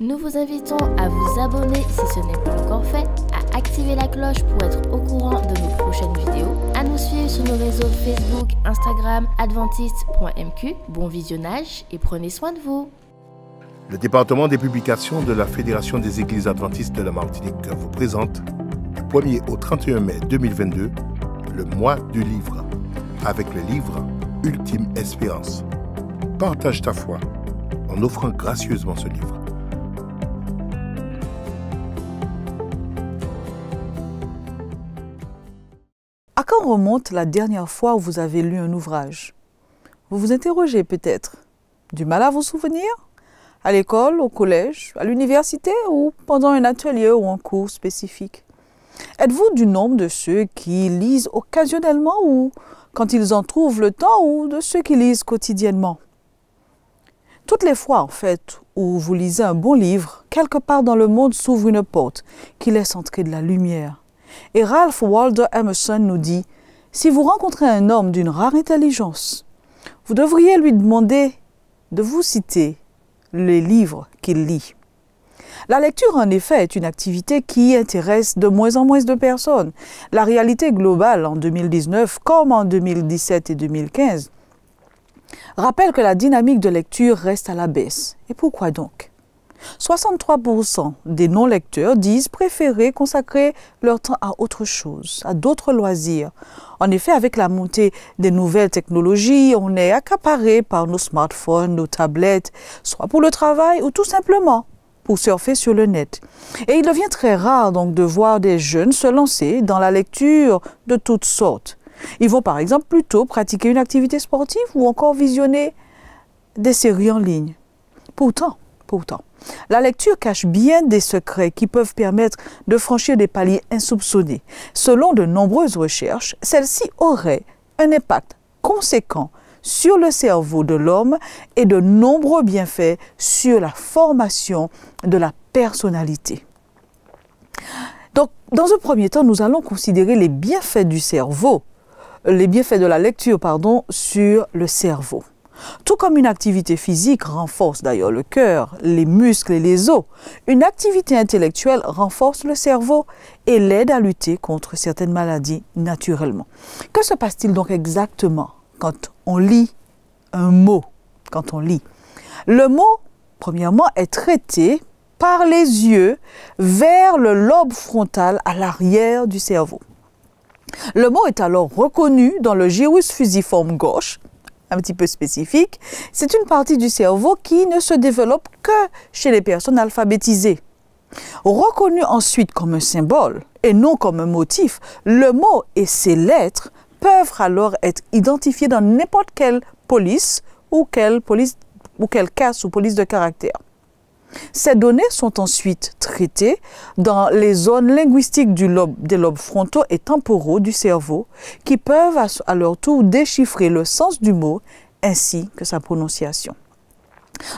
Nous vous invitons à vous abonner si ce n'est pas encore fait, à activer la cloche pour être au courant de nos prochaines vidéos, à nous suivre sur nos réseaux Facebook, Instagram, adventiste.mq. Bon visionnage et prenez soin de vous. Le département des publications de la Fédération des Églises Adventistes de la Martinique vous présente du 1er au 31 mai 2022 le mois du livre avec le livre Ultime Espérance. Partage ta foi en offrant gracieusement ce livre. remonte la dernière fois où vous avez lu un ouvrage Vous vous interrogez peut-être. Du mal à vous souvenir À l'école, au collège, à l'université ou pendant un atelier ou un cours spécifique Êtes-vous du nombre de ceux qui lisent occasionnellement ou quand ils en trouvent le temps ou de ceux qui lisent quotidiennement Toutes les fois, en fait, où vous lisez un bon livre, quelque part dans le monde s'ouvre une porte qui laisse entrer de la lumière et Ralph Waldo Emerson nous dit Si vous rencontrez un homme d'une rare intelligence, vous devriez lui demander de vous citer les livres qu'il lit. La lecture, en effet, est une activité qui intéresse de moins en moins de personnes. La réalité globale en 2019, comme en 2017 et 2015, rappelle que la dynamique de lecture reste à la baisse. Et pourquoi donc 63% des non-lecteurs disent préférer consacrer leur temps à autre chose, à d'autres loisirs. En effet, avec la montée des nouvelles technologies, on est accaparé par nos smartphones, nos tablettes, soit pour le travail ou tout simplement pour surfer sur le net. Et il devient très rare donc de voir des jeunes se lancer dans la lecture de toutes sortes. Ils vont par exemple plutôt pratiquer une activité sportive ou encore visionner des séries en ligne. Pourtant, Pourtant, la lecture cache bien des secrets qui peuvent permettre de franchir des paliers insoupçonnés. Selon de nombreuses recherches, celle-ci aurait un impact conséquent sur le cerveau de l'homme et de nombreux bienfaits sur la formation de la personnalité. Donc, dans un premier temps, nous allons considérer les bienfaits du cerveau, les bienfaits de la lecture, pardon, sur le cerveau. Tout comme une activité physique renforce d'ailleurs le cœur, les muscles et les os, une activité intellectuelle renforce le cerveau et l'aide à lutter contre certaines maladies naturellement. Que se passe-t-il donc exactement quand on lit un mot Quand on lit Le mot, premièrement, est traité par les yeux vers le lobe frontal à l'arrière du cerveau. Le mot est alors reconnu dans le gyrus fusiforme gauche un petit peu spécifique, c'est une partie du cerveau qui ne se développe que chez les personnes alphabétisées. Reconnu ensuite comme un symbole et non comme un motif, le mot et ses lettres peuvent alors être identifiés dans n'importe quelle police ou quelle police ou quelle casse ou police de caractère. Ces données sont ensuite traitées dans les zones linguistiques des lobes frontaux et temporaux du cerveau qui peuvent à leur tour déchiffrer le sens du mot ainsi que sa prononciation.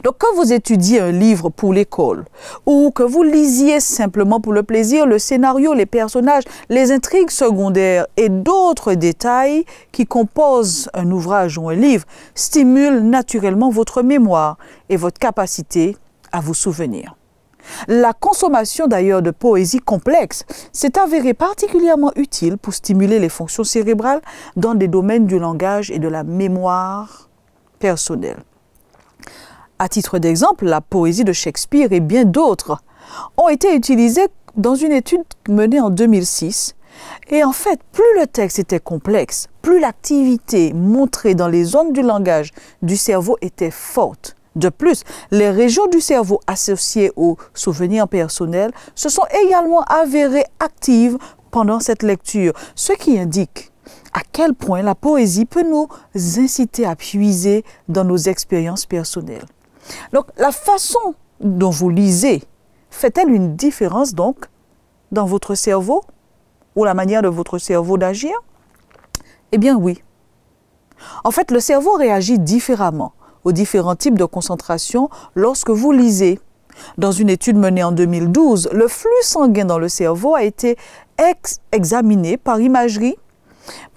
Donc quand vous étudiez un livre pour l'école ou que vous lisiez simplement pour le plaisir le scénario, les personnages, les intrigues secondaires et d'autres détails qui composent un ouvrage ou un livre stimulent naturellement votre mémoire et votre capacité à vous souvenir. La consommation d'ailleurs de poésie complexe s'est avérée particulièrement utile pour stimuler les fonctions cérébrales dans des domaines du langage et de la mémoire personnelle. À titre d'exemple, la poésie de Shakespeare et bien d'autres ont été utilisées dans une étude menée en 2006. Et en fait, plus le texte était complexe, plus l'activité montrée dans les zones du langage du cerveau était forte. De plus, les régions du cerveau associées aux souvenirs personnels se sont également avérées actives pendant cette lecture, ce qui indique à quel point la poésie peut nous inciter à puiser dans nos expériences personnelles. Donc, la façon dont vous lisez fait-elle une différence donc dans votre cerveau ou la manière de votre cerveau d'agir Eh bien oui. En fait, le cerveau réagit différemment aux différents types de concentration lorsque vous lisez. Dans une étude menée en 2012, le flux sanguin dans le cerveau a été examiné par imagerie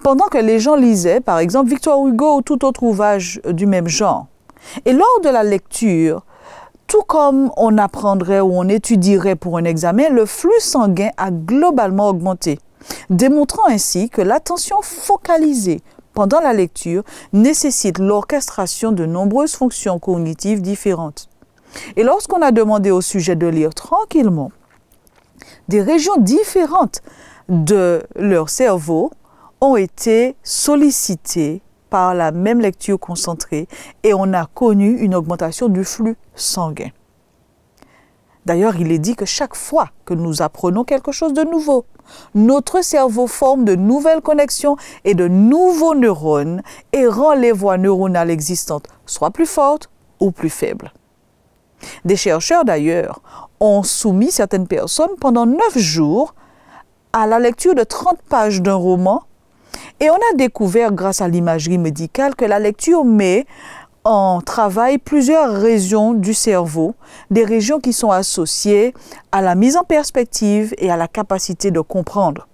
pendant que les gens lisaient, par exemple, Victor Hugo ou tout autre ouvrage du même genre. Et lors de la lecture, tout comme on apprendrait ou on étudierait pour un examen, le flux sanguin a globalement augmenté, démontrant ainsi que l'attention focalisée pendant la lecture nécessite l'orchestration de nombreuses fonctions cognitives différentes. Et lorsqu'on a demandé au sujet de lire tranquillement des régions différentes de leur cerveau ont été sollicitées par la même lecture concentrée et on a connu une augmentation du flux sanguin. D'ailleurs, il est dit que chaque fois que nous apprenons quelque chose de nouveau, notre cerveau forme de nouvelles connexions et de nouveaux neurones et rend les voies neuronales existantes soit plus fortes ou plus faibles. Des chercheurs d'ailleurs ont soumis certaines personnes pendant neuf jours à la lecture de 30 pages d'un roman et on a découvert grâce à l'imagerie médicale que la lecture met on travaille plusieurs régions du cerveau, des régions qui sont associées à la mise en perspective et à la capacité de comprendre.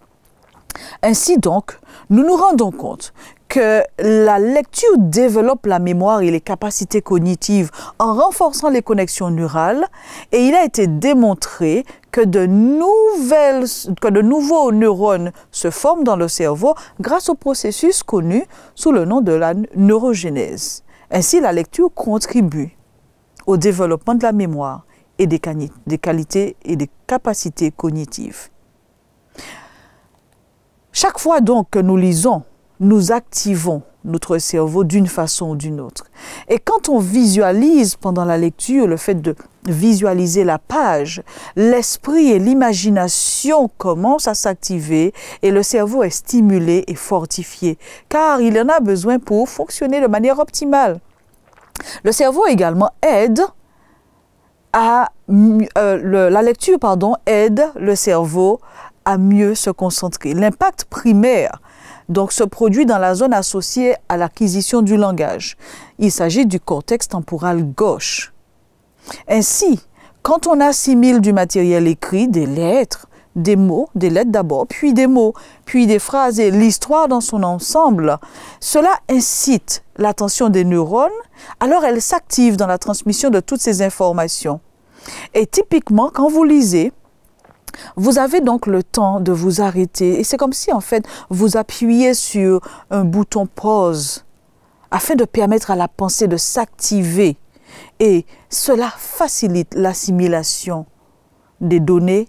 Ainsi donc, nous nous rendons compte que la lecture développe la mémoire et les capacités cognitives en renforçant les connexions neurales et il a été démontré que de, que de nouveaux neurones se forment dans le cerveau grâce au processus connu sous le nom de la neurogénèse. Ainsi, la lecture contribue au développement de la mémoire et des, qualités et des capacités cognitives. Chaque fois donc que nous lisons, nous activons notre cerveau d'une façon ou d'une autre. Et quand on visualise pendant la lecture, le fait de visualiser la page, l'esprit et l'imagination commencent à s'activer et le cerveau est stimulé et fortifié, car il en a besoin pour fonctionner de manière optimale. Le cerveau également aide à euh, la lecture pardon aide le cerveau à mieux se concentrer. L'impact primaire donc se produit dans la zone associée à l'acquisition du langage. Il s'agit du cortex temporal gauche. Ainsi, quand on assimile du matériel écrit, des lettres, des mots, des lettres d'abord, puis des mots, puis des phrases et l'histoire dans son ensemble, cela incite l'attention des neurones, alors elles s'activent dans la transmission de toutes ces informations. Et typiquement, quand vous lisez, vous avez donc le temps de vous arrêter et c'est comme si en fait vous appuyez sur un bouton pause afin de permettre à la pensée de s'activer et cela facilite l'assimilation des données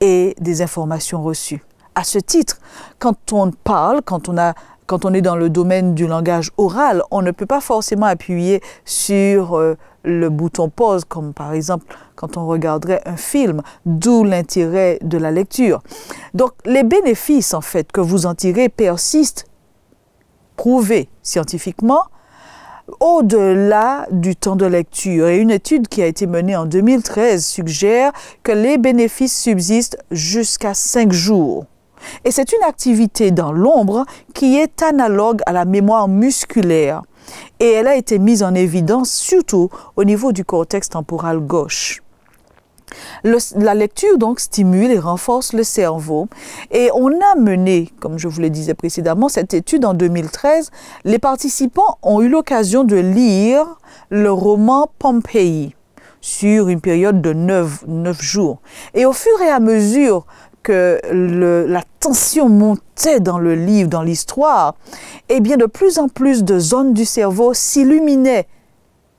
et des informations reçues. À ce titre, quand on parle, quand on a quand on est dans le domaine du langage oral, on ne peut pas forcément appuyer sur euh, le bouton pause, comme par exemple quand on regarderait un film, d'où l'intérêt de la lecture. Donc les bénéfices en fait que vous en tirez persistent, prouvés scientifiquement, au-delà du temps de lecture. Et une étude qui a été menée en 2013 suggère que les bénéfices subsistent jusqu'à 5 jours. Et c'est une activité dans l'ombre qui est analogue à la mémoire musculaire et elle a été mise en évidence surtout au niveau du cortex temporal gauche. la lecture donc stimule et renforce le cerveau et on a mené, comme je vous le disais précédemment, cette étude en 2013. Les participants ont eu l'occasion de lire le roman Pompéi sur une période de 9, 9, jours. Et au fur et à mesure la tension montait dans le livre, dans l'histoire, et bien de plus en plus de zones du cerveau s'illuminaient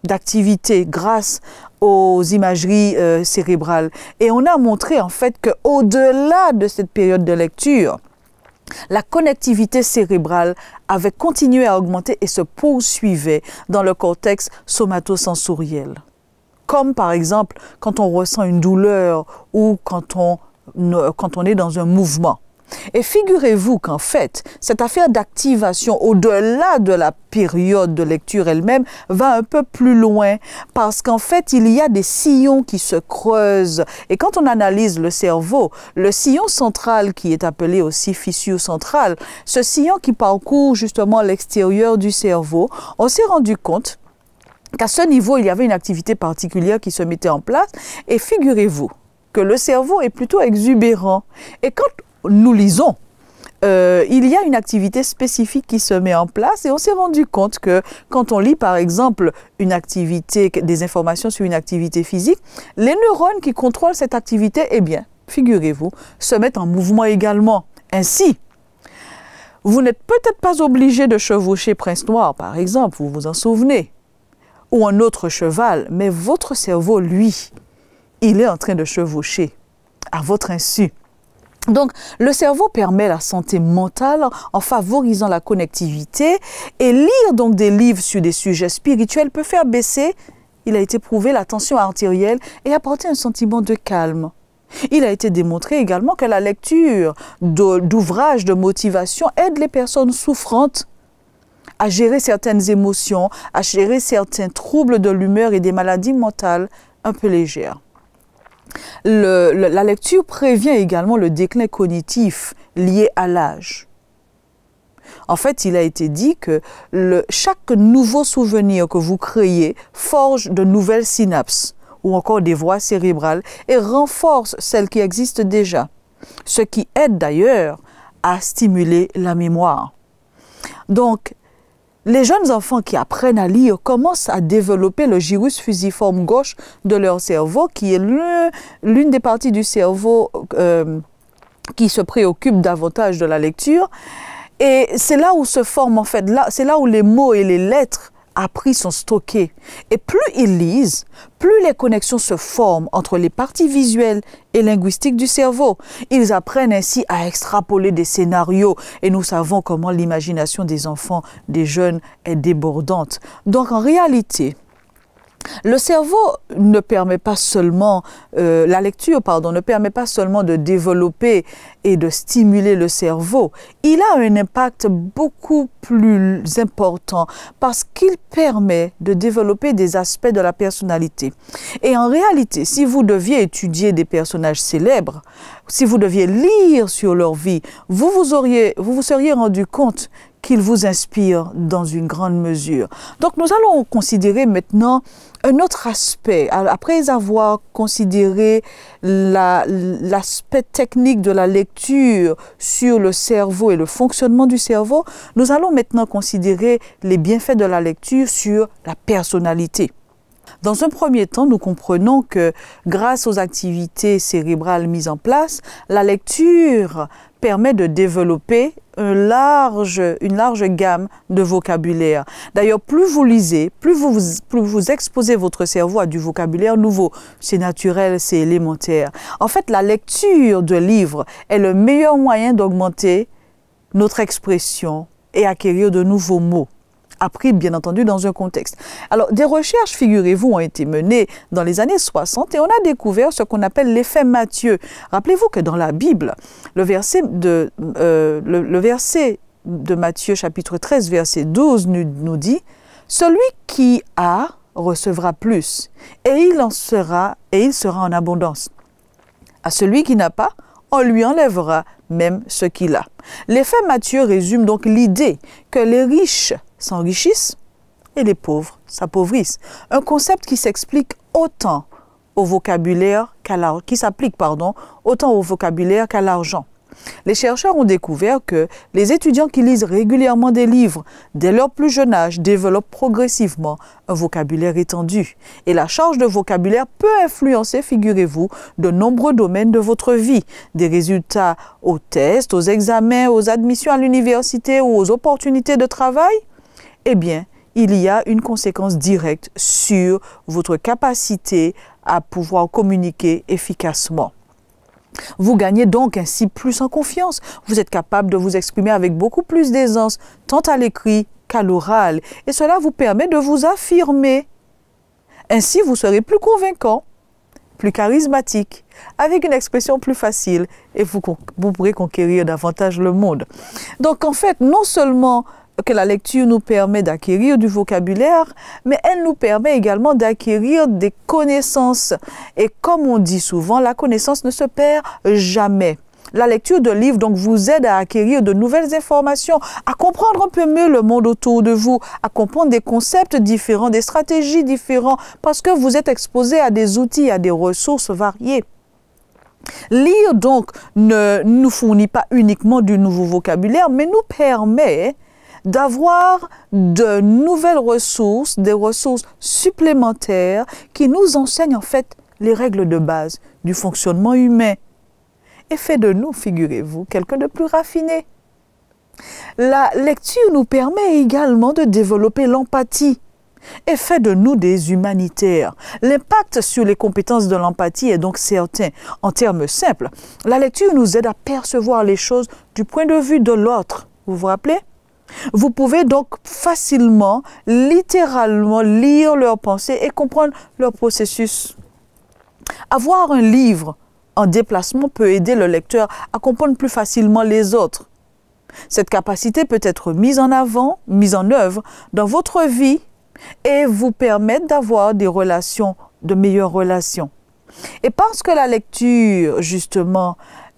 d'activité grâce aux imageries euh, cérébrales. Et on a montré en fait qu'au-delà de cette période de lecture, la connectivité cérébrale avait continué à augmenter et se poursuivait dans le cortex somatosensoriel. Comme par exemple quand on ressent une douleur ou quand on quand on est dans un mouvement. Et figurez-vous qu'en fait, cette affaire d'activation, au-delà de la période de lecture elle-même, va un peu plus loin, parce qu'en fait, il y a des sillons qui se creusent. Et quand on analyse le cerveau, le sillon central, qui est appelé aussi fissure central, ce sillon qui parcourt justement l'extérieur du cerveau, on s'est rendu compte qu'à ce niveau, il y avait une activité particulière qui se mettait en place. Et figurez-vous que le cerveau est plutôt exubérant. Et quand nous lisons, euh, il y a une activité spécifique qui se met en place et on s'est rendu compte que quand on lit par exemple une activité, des informations sur une activité physique, les neurones qui contrôlent cette activité, eh bien, figurez-vous, se mettent en mouvement également. Ainsi, vous n'êtes peut-être pas obligé de chevaucher Prince Noir, par exemple, vous vous en souvenez, ou un autre cheval, mais votre cerveau, lui, il est en train de chevaucher à votre insu. Donc, le cerveau permet la santé mentale en favorisant la connectivité et lire donc des livres sur des sujets spirituels peut faire baisser, il a été prouvé, la tension artérielle et apporter un sentiment de calme. Il a été démontré également que la lecture d'ouvrages de, motivation aide les personnes souffrantes à gérer certaines émotions, à gérer certains troubles de l'humeur et des maladies mentales un peu légères la lecture prévient également le déclin cognitif lié à l'âge. En fait, il a été dit que chaque nouveau souvenir que vous créez forge de nouvelles synapses ou encore des voies cérébrales et renforce celles qui existent déjà, ce qui aide d'ailleurs à stimuler la mémoire. Donc, les jeunes enfants qui apprennent à lire commencent à développer le gyrus fusiforme gauche de leur cerveau, qui est l'une des parties du cerveau euh, qui se préoccupe davantage de la lecture. Et c'est là où se forment, en fait, c'est là où les mots et les lettres appris sont stockés. Et plus ils lisent, plus les connexions se forment entre les parties visuelles et linguistiques du cerveau. Ils apprennent ainsi à extrapoler des scénarios et nous savons comment l'imagination des enfants, des jeunes est débordante. Donc en réalité, le cerveau ne permet pas seulement, euh, la lecture, pardon, ne permet pas seulement de développer et de stimuler le cerveau. Il a un impact beaucoup plus important parce qu'il permet de développer des aspects de la personnalité. Et en réalité, si vous deviez étudier des personnages célèbres, si vous deviez lire sur leur vie, vous, vous seriez rendu compte qu'il vous inspire dans une grande mesure. Donc nous allons considérer maintenant un autre aspect. Après avoir considéré l'aspect technique de la lecture sur le cerveau et le fonctionnement du cerveau, nous allons maintenant considérer les bienfaits de la lecture sur la personnalité. Dans un premier temps, nous comprenons que grâce aux activités cérébrales mises en place, la lecture permet de développer un large, une large gamme de vocabulaire. D'ailleurs, plus vous lisez, plus vous, plus vous exposez votre cerveau à du vocabulaire nouveau. C'est naturel, c'est élémentaire. En fait, la lecture de livres est le meilleur moyen d'augmenter notre expression et acquérir de nouveaux mots appris bien entendu dans un contexte. Alors des recherches, figurez-vous, ont été menées dans les années 60 et on a découvert ce qu'on appelle l'effet Matthieu. Rappelez-vous que dans la Bible, le verset de, euh, le, verset de Matthieu chapitre 13 verset 12 nous, nous dit, celui qui a recevra plus et il en sera et il sera en abondance. À celui qui n'a pas, on lui enlèvera même ce qu'il a. L'effet Matthieu résume donc l'idée que les riches s'enrichissent et les pauvres s'appauvrissent. Un concept qui s'explique autant au vocabulaire qu'à l'argent, s'applique autant au vocabulaire qu'à l'argent. Les chercheurs ont découvert que les étudiants qui lisent régulièrement des livres dès leur plus jeune âge développent progressivement un vocabulaire étendu. Et la charge de vocabulaire peut influencer, figurez-vous, de nombreux domaines de votre vie. Des résultats aux tests, aux examens, aux admissions à l'université ou aux opportunités de travail Eh bien, il y a une conséquence directe sur votre capacité à pouvoir communiquer efficacement. Vous gagnez donc ainsi plus en confiance. Vous êtes capable de vous exprimer avec beaucoup plus d'aisance, tant à l'écrit qu'à l'oral. Et cela vous permet de vous affirmer. Ainsi, vous serez plus convaincant, plus charismatique, avec une expression plus facile et vous, vous pourrez conquérir davantage le monde. Donc en fait, non seulement que la lecture nous permet d'acquérir du vocabulaire, mais elle nous permet également d'acquérir des connaissances. Et comme on dit souvent, la connaissance ne se perd jamais. La lecture de livres donc vous aide à acquérir de nouvelles informations, à comprendre un peu mieux le monde autour de vous, à comprendre des concepts différents, des stratégies différentes, parce que vous êtes exposé à des outils, à des ressources variées. Lire donc ne nous fournit pas uniquement du nouveau vocabulaire, mais nous permet d'avoir de nouvelles ressources, des ressources supplémentaires qui nous enseignent en fait les règles de base du fonctionnement humain et fait de nous, figurez-vous, quelqu'un de plus raffiné. La lecture nous permet également de développer l'empathie et fait de nous des humanitaires. L'impact sur les compétences de l'empathie est donc certain. En termes simples, la lecture nous aide à percevoir les choses du point de vue de l'autre. Vous vous rappelez vous pouvez donc facilement, littéralement lire leurs pensées et comprendre leur processus. Avoir un livre en déplacement peut aider le lecteur à comprendre plus facilement les autres. Cette capacité peut être mise en avant, mise en œuvre dans votre vie et vous permettre d'avoir des relations, de meilleures relations. Et parce que la lecture, justement,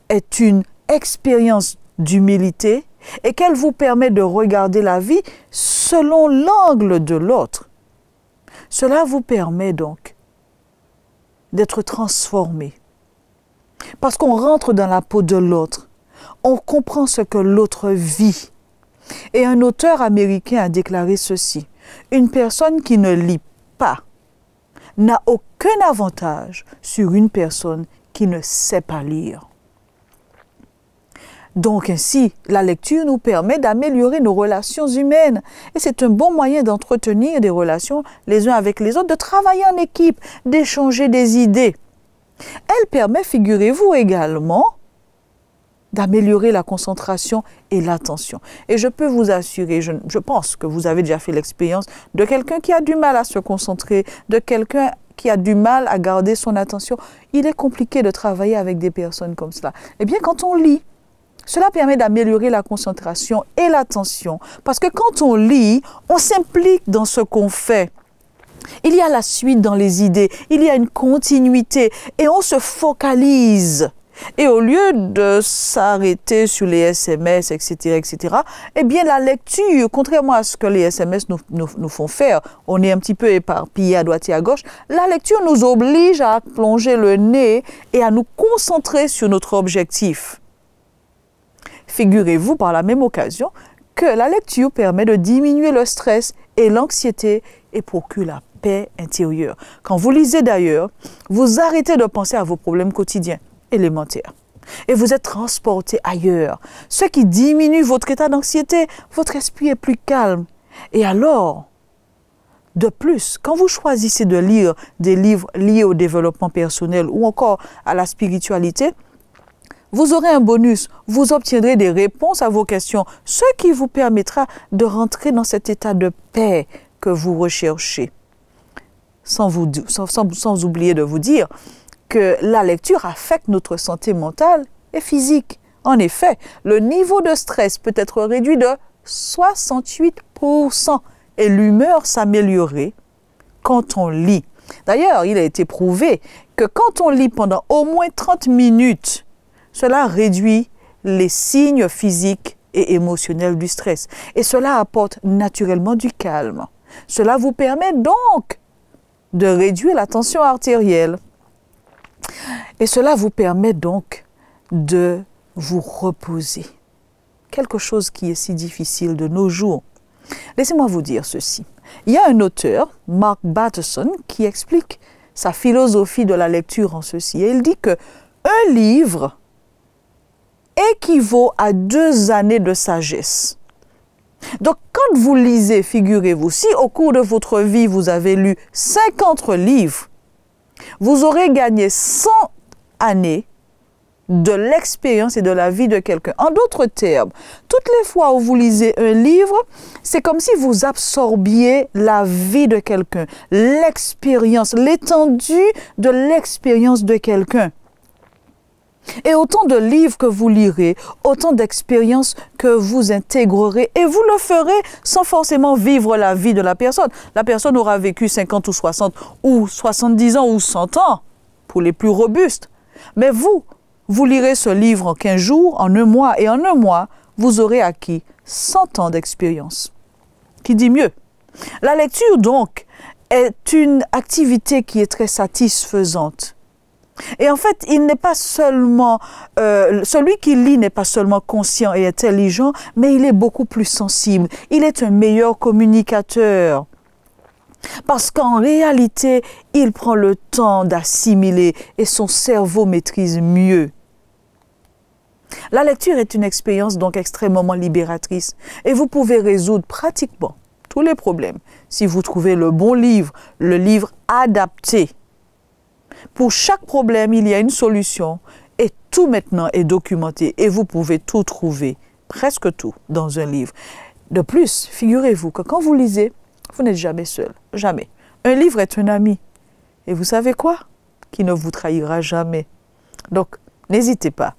est une expérience d'humilité, et qu'elle vous permet de regarder la vie selon l'angle de l'autre. Cela vous permet donc d'être transformé. Parce qu'on rentre dans la peau de l'autre, on comprend ce que l'autre vit. Et un auteur américain a déclaré ceci. Une personne qui ne lit pas n'a aucun avantage sur une personne qui ne sait pas lire. Donc ainsi, la lecture nous permet d'améliorer nos relations humaines et c'est un bon moyen d'entretenir des relations les uns avec les autres, de travailler en équipe, d'échanger des idées. Elle permet, figurez-vous également, d'améliorer la concentration et l'attention. Et je peux vous assurer, je, pense que vous avez déjà fait l'expérience de quelqu'un qui a du mal à se concentrer, de quelqu'un qui a du mal à garder son attention. Il est compliqué de travailler avec des personnes comme cela. Eh bien, quand on lit, cela permet d'améliorer la concentration et l'attention parce que quand on lit, on s'implique dans ce qu'on fait. Il y a la suite dans les idées, il y a une continuité et on se focalise. Et au lieu de s'arrêter sur les SMS, etc., etc., eh bien, la lecture, contrairement à ce que les SMS nous, font faire, on est un petit peu éparpillé à droite et à gauche, la lecture nous oblige à plonger le nez et à nous concentrer sur notre objectif. Figurez-vous par la même occasion que la lecture permet de diminuer le stress et l'anxiété et procure la paix intérieure. Quand vous lisez d'ailleurs, vous arrêtez de penser à vos problèmes quotidiens, élémentaires. Et vous êtes transporté ailleurs, ce qui diminue votre état d'anxiété, votre esprit est plus calme. Et alors, de plus, quand vous choisissez de lire des livres liés au développement personnel ou encore à la spiritualité, vous aurez un bonus, vous obtiendrez des réponses à vos questions, ce qui vous permettra de rentrer dans cet état de paix que vous recherchez. Sans, vous, oublier de vous dire que la lecture affecte notre santé mentale et physique. En effet, le niveau de stress peut être réduit de 68% et l'humeur s'améliorer quand on lit. D'ailleurs, il a été prouvé que quand on lit pendant au moins 30 minutes, cela réduit les signes physiques et émotionnels du stress. Et cela apporte naturellement du calme. Cela vous permet donc de réduire la tension artérielle. Et cela vous permet donc de vous reposer. Quelque chose qui est si difficile de nos jours. Laissez-moi vous dire ceci. Il y a un auteur, Mark Batterson, qui explique sa philosophie de la lecture en ceci. Et il dit que un livre équivaut à deux années de sagesse. Donc quand vous lisez, figurez-vous, si au cours de votre vie vous avez lu 50 livres, vous aurez gagné 100 années de l'expérience et de la vie de quelqu'un. En d'autres termes, toutes les fois où vous lisez un livre, c'est comme si vous absorbiez la vie de quelqu'un, l'expérience, l'étendue de l'expérience de quelqu'un. Et autant de livres que vous lirez, autant d'expériences que vous intégrerez et vous le ferez sans forcément vivre la vie de la personne. La personne aura vécu 50 ou 60 ou 70 ans ou 100 ans pour les plus robustes. Mais vous, vous lirez ce livre en 15 jours, en un mois et en un mois, vous aurez acquis 100 ans d'expérience. Qui dit mieux La lecture donc est une activité qui est très satisfaisante et en fait, il n'est pas seulement, euh, celui qui lit n'est pas seulement conscient et intelligent, mais il est beaucoup plus sensible. Il est un meilleur communicateur. Parce qu'en réalité, il prend le temps d'assimiler et son cerveau maîtrise mieux. La lecture est une expérience donc extrêmement libératrice et vous pouvez résoudre pratiquement tous les problèmes si vous trouvez le bon livre, le livre adapté pour chaque problème, il y a une solution. Et tout maintenant est documenté. Et vous pouvez tout trouver, presque tout, dans un livre. De plus, figurez-vous que quand vous lisez, vous n'êtes jamais seul. Jamais. Un livre est un ami. Et vous savez quoi Qui ne vous trahira jamais. Donc, n'hésitez pas.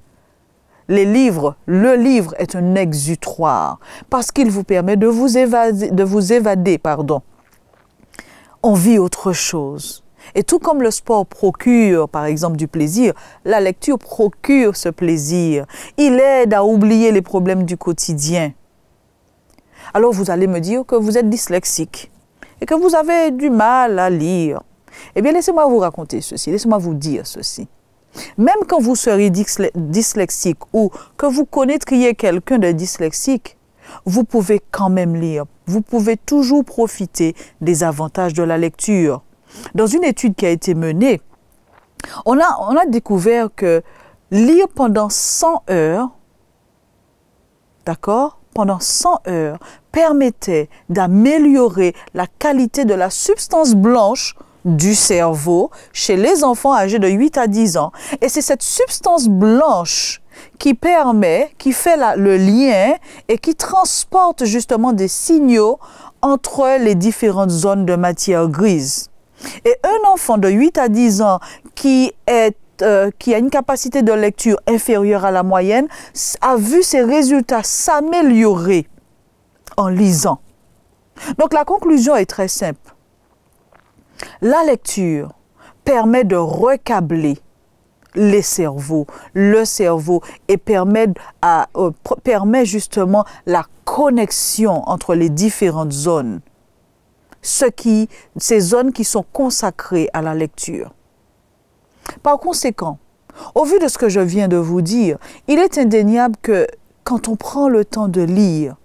Les livres, le livre est un exutoire parce qu'il vous permet de vous évader, de vous évader pardon. On vit autre chose. Et tout comme le sport procure, par exemple, du plaisir, la lecture procure ce plaisir. Il aide à oublier les problèmes du quotidien. Alors vous allez me dire que vous êtes dyslexique et que vous avez du mal à lire. Eh bien, laissez-moi vous raconter ceci, laissez-moi vous dire ceci. Même quand vous serez dyslexique ou que vous connaîtriez quelqu'un de dyslexique, vous pouvez quand même lire. Vous pouvez toujours profiter des avantages de la lecture. Dans une étude qui a été menée, on a, découvert que lire pendant 100 heures, d'accord, pendant 100 heures, permettait d'améliorer la qualité de la substance blanche du cerveau chez les enfants âgés de 8 à 10 ans. Et c'est cette substance blanche qui permet, qui fait le lien et qui transporte justement des signaux entre les différentes zones de matière grise. Et un enfant de 8 à 10 ans euh, qui a une capacité de lecture inférieure à la moyenne a vu ses résultats s'améliorer en lisant. Donc la conclusion est très simple. La lecture permet de recabler les cerveaux, le cerveau et euh, permet justement la connexion entre les différentes zones ce qui, ces zones qui sont consacrées à la lecture. Par conséquent, au vu de ce que je viens de vous dire, il est indéniable que quand on prend le temps de lire,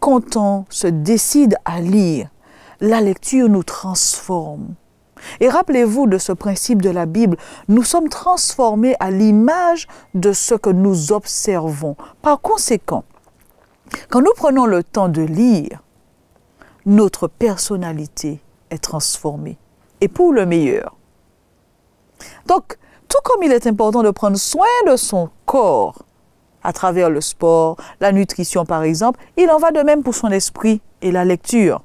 quand on se décide à lire, la lecture nous transforme. Et rappelez-vous de ce principe de la Bible, nous sommes transformés à l'image de ce que nous observons. Par conséquent, quand nous prenons le temps de lire, notre personnalité est transformée, et pour le meilleur. Donc, tout comme il est important de prendre soin de son corps à travers le sport, la nutrition par exemple, il en va de même pour son esprit et la lecture.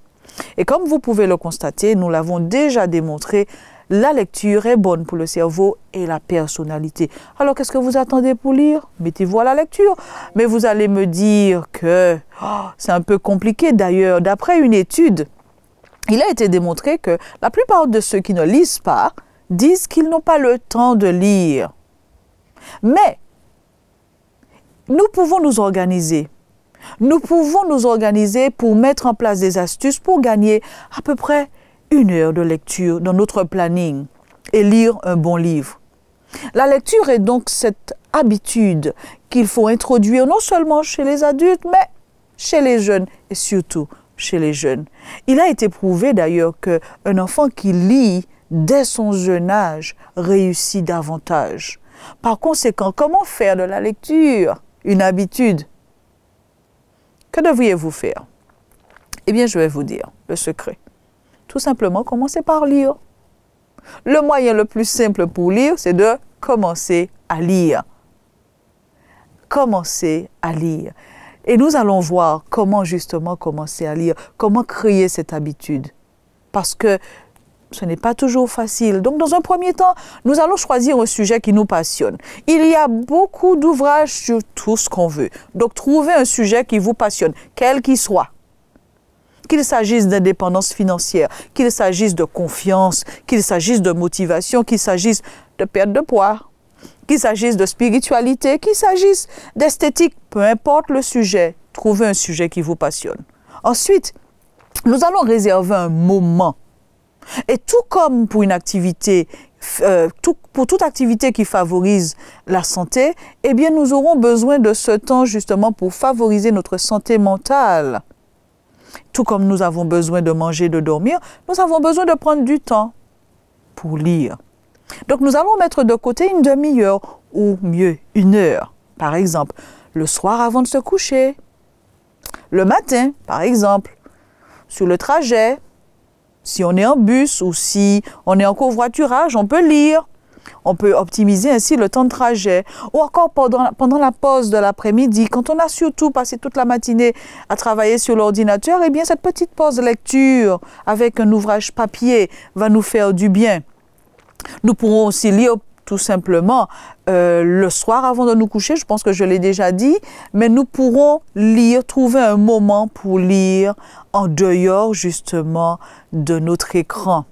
Et comme vous pouvez le constater, nous l'avons déjà démontré la lecture est bonne pour le cerveau et la personnalité. Alors qu'est-ce que vous attendez pour lire Mettez-vous à la lecture. Mais vous allez me dire que oh, c'est un peu compliqué d'ailleurs. D'après une étude, il a été démontré que la plupart de ceux qui ne lisent pas disent qu'ils n'ont pas le temps de lire. Mais nous pouvons nous organiser. Nous pouvons nous organiser pour mettre en place des astuces pour gagner à peu près une heure de lecture dans notre planning et lire un bon livre. La lecture est donc cette habitude qu'il faut introduire non seulement chez les adultes, mais chez les jeunes et surtout chez les jeunes. Il a été prouvé d'ailleurs qu'un enfant qui lit dès son jeune âge réussit davantage. Par conséquent, comment faire de la lecture une habitude Que devriez-vous faire Eh bien, je vais vous dire le secret. Tout simplement, commencer par lire. Le moyen le plus simple pour lire, c'est de commencer à lire. Commencer à lire. Et nous allons voir comment justement commencer à lire, comment créer cette habitude. Parce que ce n'est pas toujours facile. Donc, dans un premier temps, nous allons choisir un sujet qui nous passionne. Il y a beaucoup d'ouvrages sur tout ce qu'on veut. Donc, trouvez un sujet qui vous passionne, quel qu'il soit qu'il s'agisse d'indépendance financière, qu'il s'agisse de confiance, qu'il s'agisse de motivation, qu'il s'agisse de perte de poids, qu'il s'agisse de spiritualité, qu'il s'agisse d'esthétique, peu importe le sujet, trouvez un sujet qui vous passionne. Ensuite, nous allons réserver un moment. Et tout comme pour une activité, euh, pour toute activité qui favorise la santé, eh bien, nous aurons besoin de ce temps justement pour favoriser notre santé mentale. Tout comme nous avons besoin de manger, de dormir, nous avons besoin de prendre du temps pour lire. Donc nous allons mettre de côté une demi-heure ou mieux une heure, par exemple, le soir avant de se coucher, le matin, par exemple, sur le trajet, si on est en bus ou si on est en covoiturage, on peut lire. On peut optimiser ainsi le temps de trajet ou encore pendant, la pause de l'après-midi, quand on a surtout passé toute la matinée à travailler sur l'ordinateur, eh bien cette petite pause de lecture avec un ouvrage papier va nous faire du bien. Nous pourrons aussi lire tout simplement euh, le soir avant de nous coucher, je pense que je l'ai déjà dit, mais nous pourrons lire, trouver un moment pour lire en dehors justement de notre écran.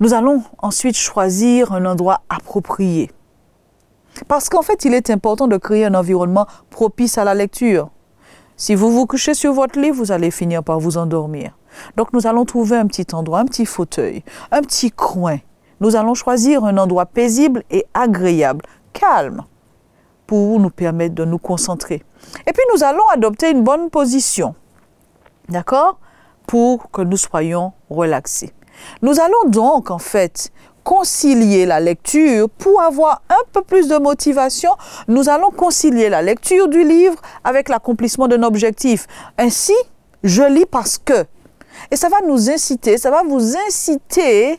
Nous allons ensuite choisir un endroit approprié. Parce qu'en fait, il est important de créer un environnement propice à la lecture. Si vous vous couchez sur votre lit, vous allez finir par vous endormir. Donc nous allons trouver un petit endroit, un petit fauteuil, un petit coin. Nous allons choisir un endroit paisible et agréable, calme, pour nous permettre de nous concentrer. Et puis nous allons adopter une bonne position, d'accord, pour que nous soyons relaxés. Nous allons donc en fait concilier la lecture pour avoir un peu plus de motivation. Nous allons concilier la lecture du livre avec l'accomplissement d'un objectif. Ainsi, je lis parce que. Et ça va nous inciter, ça va vous inciter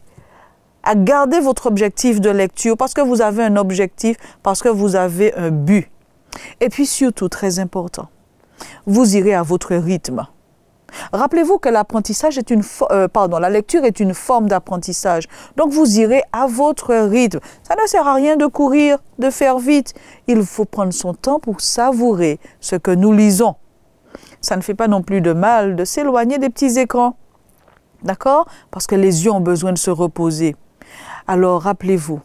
à garder votre objectif de lecture parce que vous avez un objectif, parce que vous avez un but. Et puis surtout, très important, vous irez à votre rythme. Rappelez-vous que l'apprentissage est une euh, pardon, la lecture est une forme d'apprentissage. Donc vous irez à votre rythme. Ça ne sert à rien de courir, de faire vite. Il faut prendre son temps pour savourer ce que nous lisons. Ça ne fait pas non plus de mal de s'éloigner des petits écrans. D'accord Parce que les yeux ont besoin de se reposer. Alors rappelez-vous,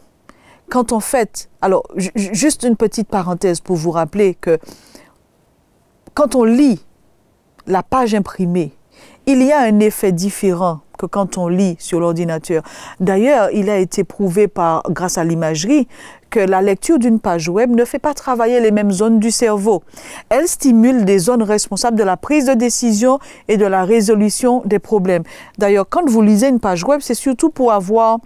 quand on fait, alors juste une petite parenthèse pour vous rappeler que quand on lit la page imprimée, il y a un effet différent que quand on lit sur l'ordinateur. D'ailleurs, il a été prouvé par, grâce à l'imagerie que la lecture d'une page web ne fait pas travailler les mêmes zones du cerveau. Elle stimule des zones responsables de la prise de décision et de la résolution des problèmes. D'ailleurs, quand vous lisez une page web, c'est surtout pour avoir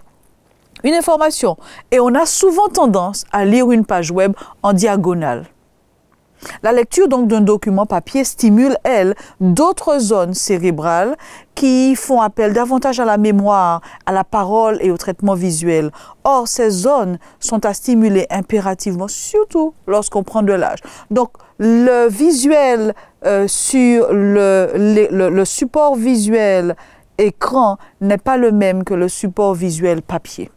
une information. Et on a souvent tendance à lire une page web en diagonale. La lecture donc d'un document papier stimule, elle, d'autres zones cérébrales qui font appel davantage à la mémoire, à la parole et au traitement visuel. Or, ces zones sont à stimuler impérativement, surtout lorsqu'on prend de l'âge. Donc, le visuel euh, sur le support visuel écran n'est pas le même que le support visuel papier.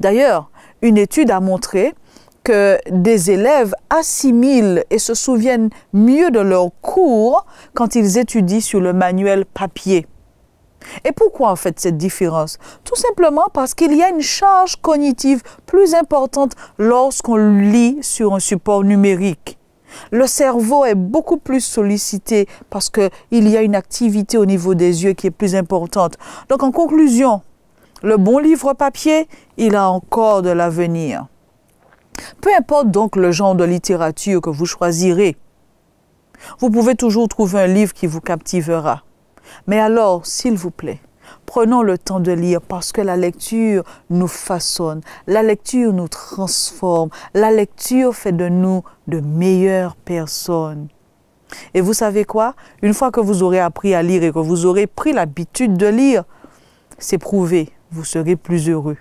D'ailleurs, une étude a montré que des élèves assimilent et se souviennent mieux de leurs cours quand ils étudient sur le manuel papier. Et pourquoi en fait cette différence Tout simplement parce qu'il y a une charge cognitive plus importante lorsqu'on lit sur un support numérique. Le cerveau est beaucoup plus sollicité parce qu'il y a une activité au niveau des yeux qui est plus importante. Donc en conclusion, le bon livre papier, il a encore de l'avenir. Peu importe donc le genre de littérature que vous choisirez, vous pouvez toujours trouver un livre qui vous captivera. Mais alors, s'il vous plaît, prenons le temps de lire parce que la lecture nous façonne, la lecture nous transforme, la lecture fait de nous de meilleures personnes. Et vous savez quoi Une fois que vous aurez appris à lire et que vous aurez pris l'habitude de lire, c'est prouvé, vous serez plus heureux.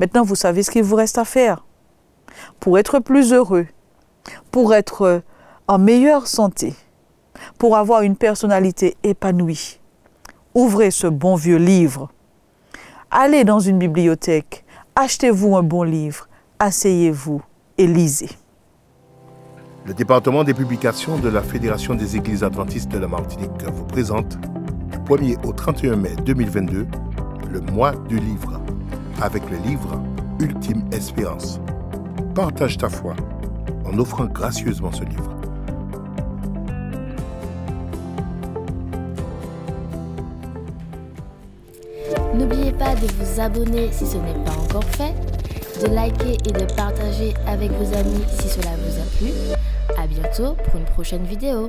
Maintenant, vous savez ce qu'il vous reste à faire pour être plus heureux, pour être en meilleure santé, pour avoir une personnalité épanouie. Ouvrez ce bon vieux livre. Allez dans une bibliothèque, achetez-vous un bon livre, asseyez-vous et lisez. Le département des publications de la Fédération des Églises adventistes de la Martinique vous présente du 1er au 31 mai 2022 le mois du livre avec le livre Ultime Espérance partage ta foi en offrant gracieusement ce livre. N'oubliez pas de vous abonner si ce n'est pas encore fait, de liker et de partager avec vos amis si cela vous a plu. A bientôt pour une prochaine vidéo.